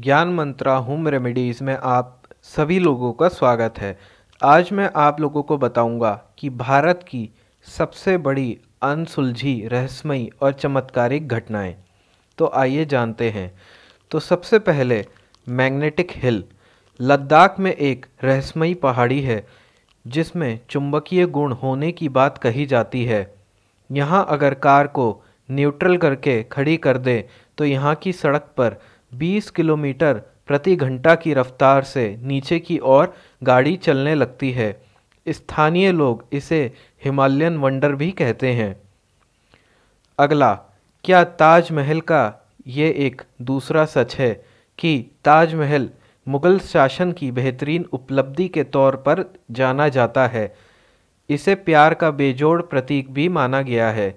ज्ञान मंत्रा home remedies में आप सभी लोगों का स्वागत है आज मैं आप लोगों को बताऊंगा कि भारत की सबसे बड़ी अनसुलझी रहस्यमयी और चमत्कारिक घटनाएं तो आइए जानते हैं तो सबसे पहले मैग्नेटिक हिल लद्दाख में एक रहस्यमयी पहाड़ी है जिसमें चुंबकीय गुण होने की बात कही जाती है यहाँ अगर कार को न्यूट्रल करके खड़ी कर दें तो यहाँ की सड़क पर 20 किलोमीटर प्रति घंटा की रफ्तार से नीचे की ओर गाड़ी चलने लगती है स्थानीय लोग इसे हिमालयन वंडर भी कहते हैं अगला क्या ताजमहल का ये एक दूसरा सच है कि ताजमहल मुग़ल शासन की बेहतरीन उपलब्धि के तौर पर जाना जाता है इसे प्यार का बेजोड़ प्रतीक भी माना गया है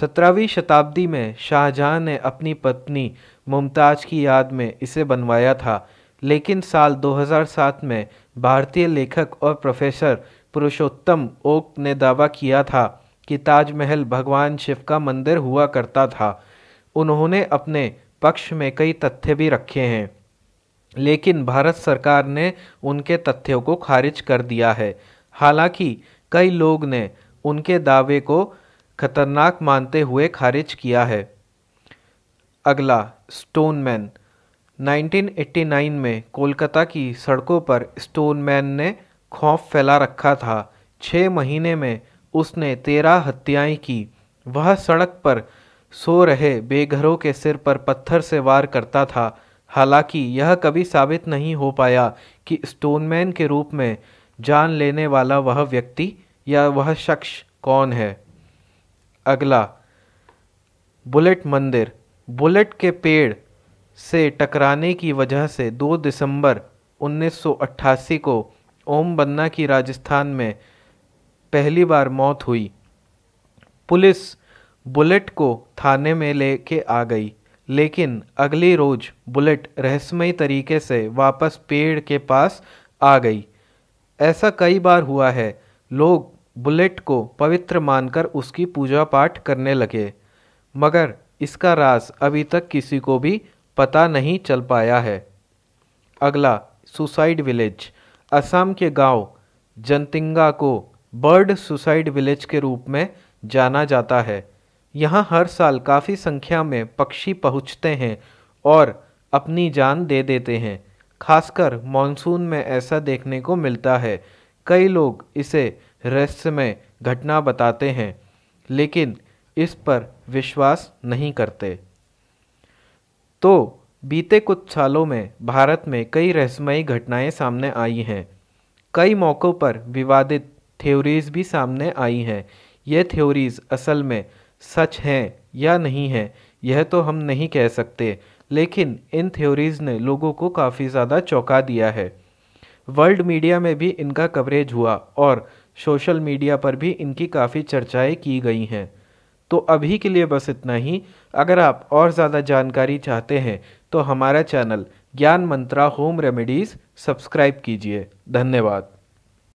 सत्रहवीं शताब्दी में शाहजहां ने अपनी पत्नी मुमताज की याद में इसे बनवाया था लेकिन साल 2007 में भारतीय लेखक और प्रोफेसर पुरुषोत्तम ओक ने दावा किया था कि ताजमहल भगवान शिव का मंदिर हुआ करता था उन्होंने अपने पक्ष में कई तथ्य भी रखे हैं लेकिन भारत सरकार ने उनके तथ्यों को खारिज कर दिया है हालांकि कई लोग ने उनके दावे को खतरनाक मानते हुए खारिज किया है अगला स्टोनमैन 1989 में कोलकाता की सड़कों पर स्टोनमैन ने खौफ फैला रखा था छः महीने में उसने तेरह हत्याएं की वह सड़क पर सो रहे बेघरों के सिर पर पत्थर से वार करता था हालांकि यह कभी साबित नहीं हो पाया कि स्टोनमैन के रूप में जान लेने वाला वह व्यक्ति या वह शख्स कौन है अगला बुलेट मंदिर बुलेट के पेड़ से टकराने की वजह से 2 दिसंबर 1988 को ओम बन्ना की राजस्थान में पहली बार मौत हुई पुलिस बुलेट को थाने में ले के आ गई लेकिन अगली रोज बुलेट रहस्यमय तरीके से वापस पेड़ के पास आ गई ऐसा कई बार हुआ है लोग बुलेट को पवित्र मानकर उसकी पूजा पाठ करने लगे मगर इसका राज अभी तक किसी को भी पता नहीं चल पाया है अगला सुसाइड विलेज असम के गांव जनतिंगा को बर्ड सुसाइड विलेज के रूप में जाना जाता है यहाँ हर साल काफ़ी संख्या में पक्षी पहुँचते हैं और अपनी जान दे देते हैं खासकर मॉनसून में ऐसा देखने को मिलता है कई लोग इसे रहस्यमय घटना बताते हैं लेकिन इस पर विश्वास नहीं करते तो बीते कुछ सालों में भारत में कई रहस्यमयी घटनाएं सामने आई हैं कई मौक़ों पर विवादित थ्योरीज़ भी सामने आई हैं ये थ्योरीज़ असल में सच हैं या नहीं हैं यह तो हम नहीं कह सकते लेकिन इन थ्योरीज़ ने लोगों को काफ़ी ज़्यादा चौंका दिया है वर्ल्ड मीडिया में भी इनका कवरेज हुआ और सोशल मीडिया पर भी इनकी काफ़ी चर्चाएं की गई हैं तो अभी के लिए बस इतना ही अगर आप और ज़्यादा जानकारी चाहते हैं तो हमारा चैनल ज्ञान मंत्रा होम रेमेडीज़ सब्सक्राइब कीजिए धन्यवाद